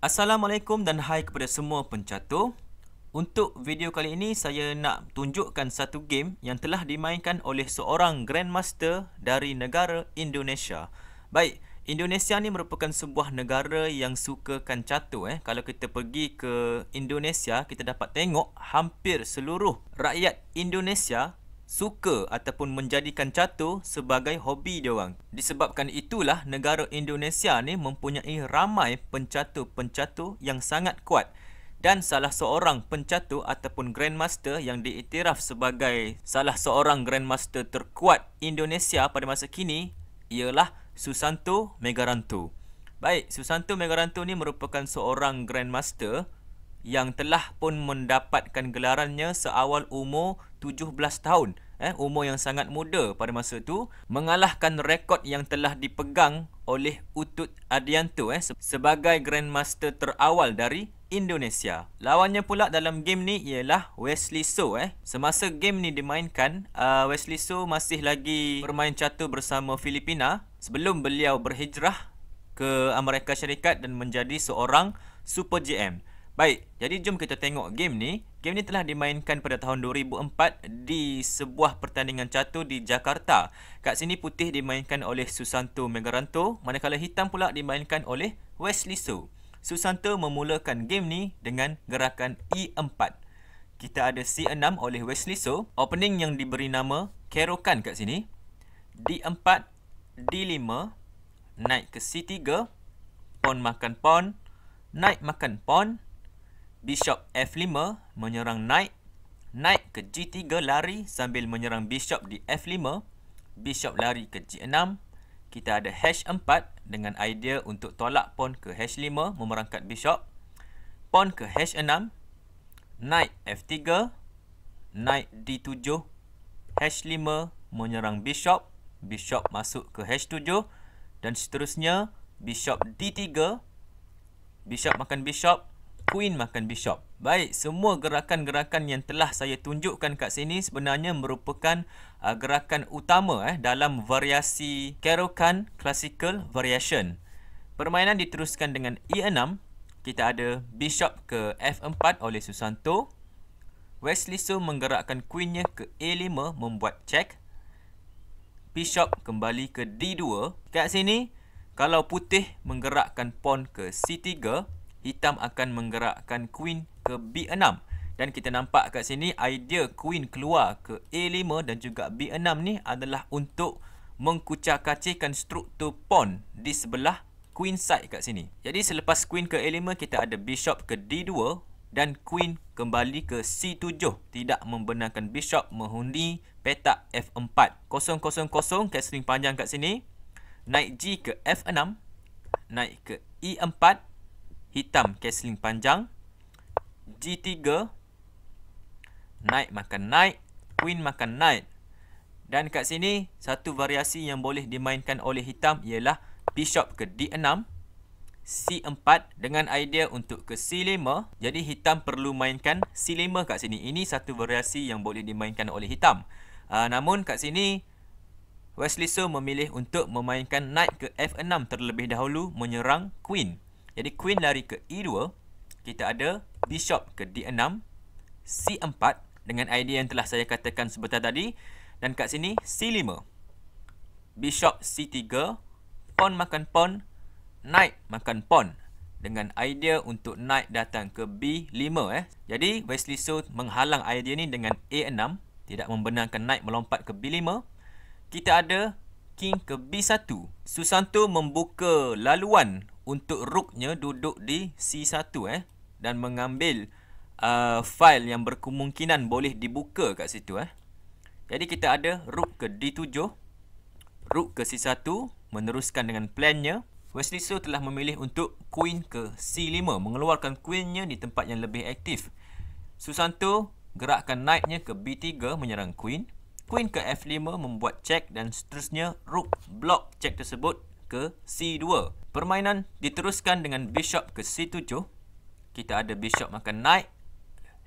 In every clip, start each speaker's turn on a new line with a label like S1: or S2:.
S1: Assalamualaikum dan hai kepada semua pencatur. Untuk video kali ini saya nak tunjukkan satu game yang telah dimainkan oleh seorang grandmaster dari negara Indonesia. Baik, Indonesia ni merupakan sebuah negara yang sukakan catur eh. Kalau kita pergi ke Indonesia, kita dapat tengok hampir seluruh rakyat Indonesia suka ataupun menjadikan catur sebagai hobi dia orang. Disebabkan itulah negara Indonesia ni mempunyai ramai pencatur-pencatur yang sangat kuat. Dan salah seorang pencatur ataupun grandmaster yang diiktiraf sebagai salah seorang grandmaster terkuat Indonesia pada masa kini ialah Susanto Megarantu. Baik, Susanto Megarantu ni merupakan seorang grandmaster yang telah pun mendapatkan gelarannya seawal umur 17 tahun eh, umur yang sangat muda pada masa itu mengalahkan rekod yang telah dipegang oleh Utut Adianto eh, sebagai Grandmaster terawal dari Indonesia. Lawannya pula dalam game ni ialah Wesley So eh. Semasa game ni dimainkan, uh, Wesley So masih lagi bermain catur bersama Filipina sebelum beliau berhijrah ke Amerika Syarikat dan menjadi seorang Super GM. Baik, jadi jom kita tengok game ni. Game ni telah dimainkan pada tahun 2004 di sebuah pertandingan catur di Jakarta. Kat sini putih dimainkan oleh Susanto Megaranto, manakala hitam pula dimainkan oleh Wesley So. Susanto memulakan game ni dengan gerakan E4. Kita ada C6 oleh Wesley So. Opening yang diberi nama Kerokan kat sini. D4, D5, naik ke C3. Pawn makan pawn, naik makan pawn, Bishop F5 menyerang knight. Knight ke G3 lari sambil menyerang bishop di F5. Bishop lari ke G6. Kita ada H4 dengan idea untuk tolak pawn ke H5 memerangkat bishop. Pawn ke H6. Knight F3. Knight D7. H5 menyerang bishop. Bishop masuk ke H7. Dan seterusnya, bishop D3. Bishop makan bishop queen makan bishop. Baik, semua gerakan-gerakan yang telah saya tunjukkan kat sini sebenarnya merupakan uh, gerakan utama eh dalam variasi Kerokan Classical Variation. Permainan diteruskan dengan E6. Kita ada bishop ke F4 oleh Susanto. Wesley So menggerakkan queennya ke e 5 membuat check. Bishop kembali ke D2. Kat sini kalau putih menggerakkan pawn ke C3, hitam akan menggerakkan queen ke B6. Dan kita nampak kat sini idea queen keluar ke A5 dan juga B6 ni adalah untuk mengkucak-kacikan struktur pawn di sebelah queen side kat sini. Jadi selepas queen ke A5 kita ada bishop ke D2 dan queen kembali ke C7 tidak membenarkan bishop menghuni petak F4. 0-0-0 castling panjang kat sini. Naik G ke F6, naik ke E4 hitam kesling panjang G3 Knight makan Knight Queen makan Knight Dan kat sini satu variasi yang boleh dimainkan oleh hitam ialah Bishop ke D6 C4 dengan idea untuk ke C5 Jadi hitam perlu mainkan C5 kat sini Ini satu variasi yang boleh dimainkan oleh hitam uh, Namun kat sini Wesley So memilih untuk memainkan Knight ke F6 terlebih dahulu menyerang Queen jadi queen lari ke E2 Kita ada bishop ke D6 C4 Dengan idea yang telah saya katakan sebentar tadi Dan kat sini C5 Bishop C3 Pawn makan pawn Knight makan pawn Dengan idea untuk knight datang ke B5 eh. Jadi Wesley So menghalang idea ni dengan A6 Tidak membenarkan knight melompat ke B5 Kita ada King ke B1. Susanto membuka laluan untuk rooknya duduk di C1 eh dan mengambil uh, file yang berkemungkinan boleh dibuka kat situ eh. Jadi kita ada rook ke D7, rook ke C1 meneruskan dengan plannya. Wesley So telah memilih untuk queen ke C5 mengeluarkan queennya di tempat yang lebih aktif. Susanto gerakkan knightnya ke B3 menyerang queen. Queen ke F5 membuat check dan seterusnya Rook block check tersebut ke C2. Permainan diteruskan dengan Bishop ke C7. Kita ada Bishop makan Knight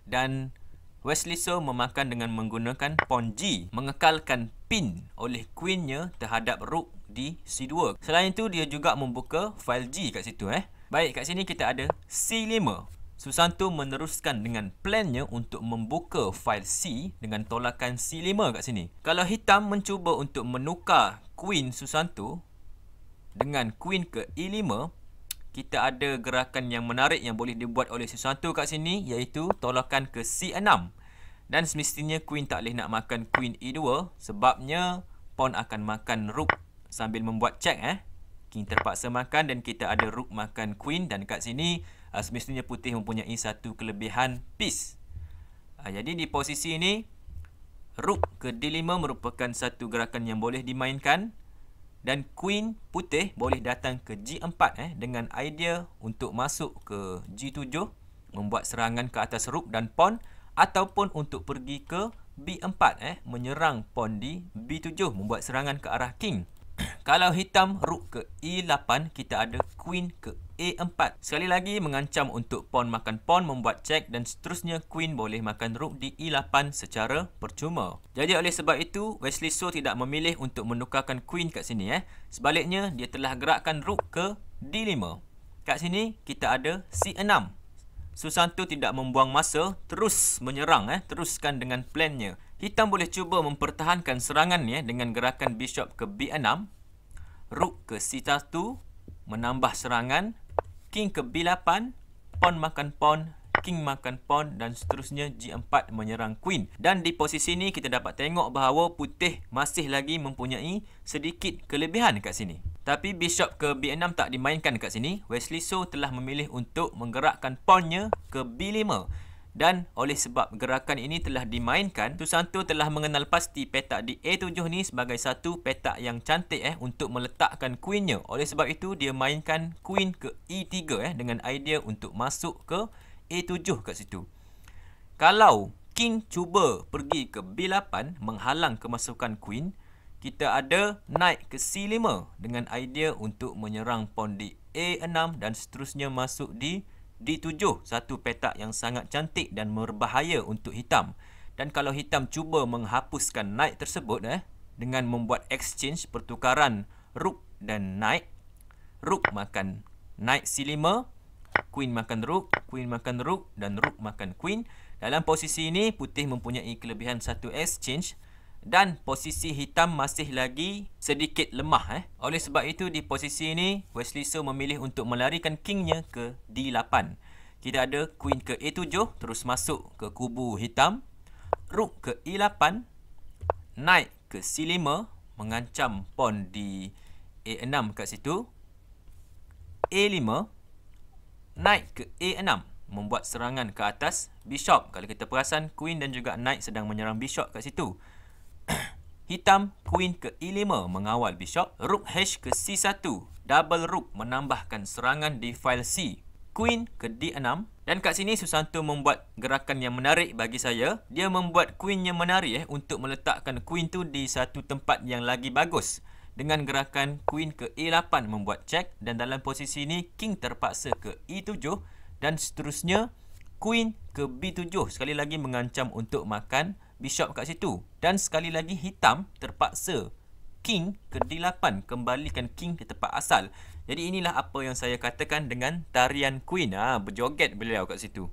S1: dan Wesley So memakan dengan menggunakan pawn G mengekalkan pin oleh Queennya terhadap Rook di C2. Selain itu dia juga membuka file G kat situ eh. Baik kat sini kita ada C5. Susanto meneruskan dengan plannya untuk membuka file C dengan tolakan C5 kat sini. Kalau hitam mencuba untuk menukar queen Susanto dengan queen ke E5, kita ada gerakan yang menarik yang boleh dibuat oleh Susanto kat sini iaitu tolakan ke C6. Dan semestinya queen tak boleh nak makan queen E2 sebabnya pawn akan makan rook sambil membuat check eh. King terpaksa makan dan kita ada Rook makan Queen dan kat sini uh, semestinya putih mempunyai satu kelebihan piece. Uh, jadi di posisi ini Rook ke D5 merupakan satu gerakan yang boleh dimainkan dan Queen putih boleh datang ke G4 eh, dengan idea untuk masuk ke G7 membuat serangan ke atas Rook dan Pawn ataupun untuk pergi ke B4 eh, menyerang Pawn di B7 membuat serangan ke arah King. Kalau hitam rook ke E8 kita ada queen ke e A4. Sekali lagi mengancam untuk pawn makan pawn membuat check dan seterusnya queen boleh makan rook di E8 secara percuma. Jadi oleh sebab itu Wesley So tidak memilih untuk menukarkan queen kat sini eh. Sebaliknya dia telah gerakkan rook ke D5. Kat sini kita ada C6. Susanto tidak membuang masa terus menyerang eh teruskan dengan plannya. Hitam boleh cuba mempertahankan serangannya dengan gerakan bishop ke B6, rook ke C1 menambah serangan, king ke B8, pawn makan pawn, king makan pawn dan seterusnya G4 menyerang queen. Dan di posisi ni kita dapat tengok bahawa putih masih lagi mempunyai sedikit kelebihan kat sini. Tapi bishop ke B6 tak dimainkan kat sini. Wesley So telah memilih untuk menggerakkan pawnnya ke B5 dan oleh sebab gerakan ini telah dimainkan, Susanto telah mengenal pasti petak di A7 ni sebagai satu petak yang cantik eh untuk meletakkan queennya. Oleh sebab itu dia mainkan queen ke E3 eh dengan idea untuk masuk ke A7 kat situ. Kalau king cuba pergi ke B8 menghalang kemasukan queen, kita ada knight ke C5 dengan idea untuk menyerang pawn di A6 dan seterusnya masuk di A7. D7 satu petak yang sangat cantik dan berbahaya untuk hitam. Dan kalau hitam cuba menghapuskan knight tersebut eh dengan membuat exchange pertukaran rook dan knight. Rook makan knight C5, queen makan rook, queen makan rook dan rook makan queen. Dalam posisi ini putih mempunyai kelebihan satu exchange dan posisi hitam masih lagi sedikit lemah eh. Oleh sebab itu di posisi ini Wesley So memilih untuk melarikan kingnya ke D8. Kita ada queen ke e 7 terus masuk ke kubu hitam. Rook ke E8 knight ke C5 mengancam pawn di A6 kat situ. A5 knight ke A6 membuat serangan ke atas bishop. Kalau kita perasan queen dan juga knight sedang menyerang bishop kat situ. Hitam Queen ke E5 mengawal Bishop. Rook H ke C1. Double Rook menambahkan serangan di file C. Queen ke D6. Dan kat sini Susanto membuat gerakan yang menarik bagi saya. Dia membuat Queennya menarik eh, untuk meletakkan Queen tu di satu tempat yang lagi bagus. Dengan gerakan Queen ke E8 membuat check. Dan dalam posisi ini King terpaksa ke E7. Dan seterusnya Queen ke B7 sekali lagi mengancam untuk makan bishop kat situ dan sekali lagi hitam terpaksa king ke d8 kembalikan king ke tempat asal. Jadi inilah apa yang saya katakan dengan tarian queen ah ha, berjoget beliau kat situ.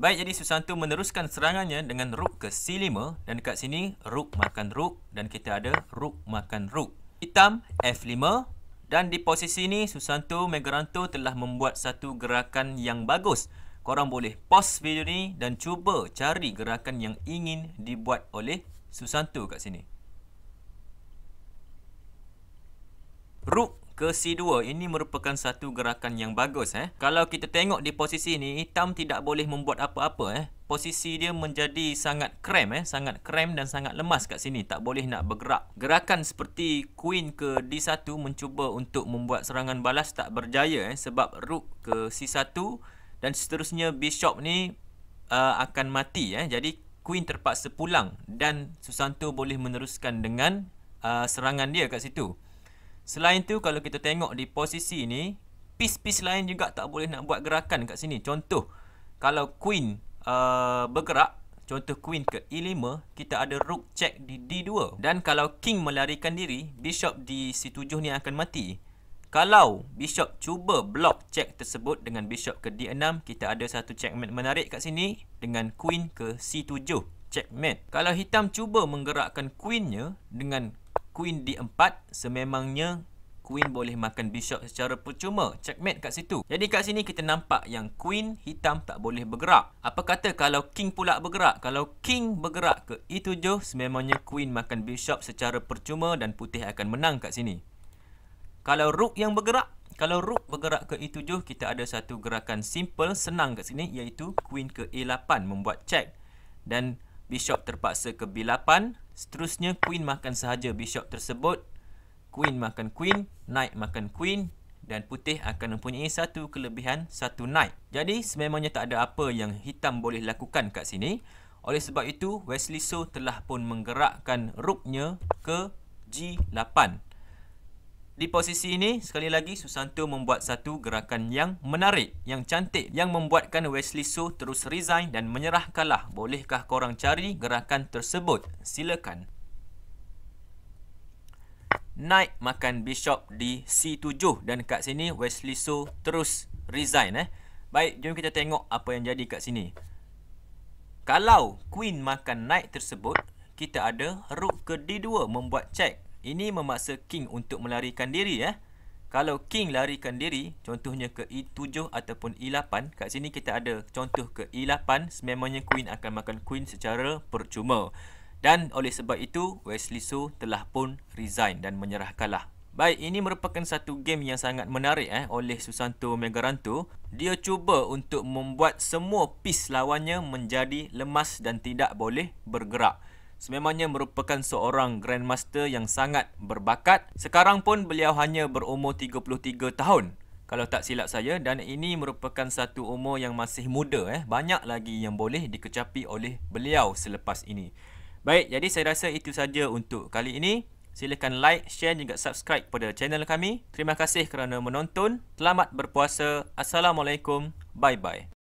S1: Baik jadi Susanto meneruskan serangannya dengan rook ke c5 dan dekat sini rook makan rook dan kita ada rook makan rook. Hitam f5 dan di posisi ini Susanto Megaranto telah membuat satu gerakan yang bagus korang boleh pause video ni dan cuba cari gerakan yang ingin dibuat oleh Susanto kat sini. Rook ke C2 ini merupakan satu gerakan yang bagus eh. Kalau kita tengok di posisi ni hitam tidak boleh membuat apa-apa eh. Posisi dia menjadi sangat krem eh, sangat krem dan sangat lemas kat sini, tak boleh nak bergerak. Gerakan seperti queen ke D1 mencuba untuk membuat serangan balas tak berjaya eh sebab rook ke C1 dan seterusnya bishop ni uh, akan mati eh. jadi queen terpaksa pulang dan Susanto boleh meneruskan dengan uh, serangan dia kat situ selain tu kalau kita tengok di posisi ni piece-piece lain juga tak boleh nak buat gerakan kat sini contoh kalau queen uh, bergerak contoh queen ke e5 kita ada rook check di d2 dan kalau king melarikan diri bishop di c7 ni akan mati kalau Bishop cuba block check tersebut dengan Bishop ke D6, kita ada satu checkmate menarik kat sini dengan Queen ke C7 checkmate. Kalau hitam cuba menggerakkan Queennya dengan Queen D4, sememangnya Queen boleh makan Bishop secara percuma checkmate kat situ. Jadi kat sini kita nampak yang Queen hitam tak boleh bergerak. Apa kata kalau King pula bergerak? Kalau King bergerak ke E7, sememangnya Queen makan Bishop secara percuma dan putih akan menang kat sini. Kalau ruh yang bergerak kalau rook bergerak ke E7, kita ada satu gerakan simple, senang kat sini iaitu queen ke E8 membuat check. Dan bishop terpaksa ke B8. Seterusnya, queen makan sahaja bishop tersebut. Queen makan queen, knight makan queen dan putih akan mempunyai satu kelebihan, satu knight. Jadi, sememangnya tak ada apa yang hitam boleh lakukan kat sini. Oleh sebab itu, Wesley So telah pun menggerakkan rooknya ke G8. Di posisi ini, sekali lagi Susanto membuat satu gerakan yang menarik, yang cantik yang membuatkan Wesley So terus resign dan menyerah kalah. Bolehkah korang cari gerakan tersebut? Silakan. Knight makan bishop di C7 dan kat sini Wesley So terus resign eh. Baik, jom kita tengok apa yang jadi kat sini. Kalau queen makan knight tersebut, kita ada rook ke D2 membuat check. Ini memaksa king untuk melarikan diri ya. Kalau king larikan diri, contohnya ke E7 ataupun E8, kat sini kita ada contoh ke E8, sememangnya queen akan makan queen secara percuma. Dan oleh sebab itu, Wesley So telah pun resign dan menyerah kalah. Baik, ini merupakan satu game yang sangat menarik eh oleh Susanto Megaranto. Dia cuba untuk membuat semua piece lawannya menjadi lemas dan tidak boleh bergerak sememangnya merupakan seorang grandmaster yang sangat berbakat. Sekarang pun beliau hanya berumur 33 tahun. Kalau tak silap saya dan ini merupakan satu umur yang masih muda eh. Banyak lagi yang boleh dikecapi oleh beliau selepas ini. Baik, jadi saya rasa itu saja untuk kali ini. Silakan like, share juga subscribe pada channel kami. Terima kasih kerana menonton. Selamat berpuasa. Assalamualaikum. Bye bye.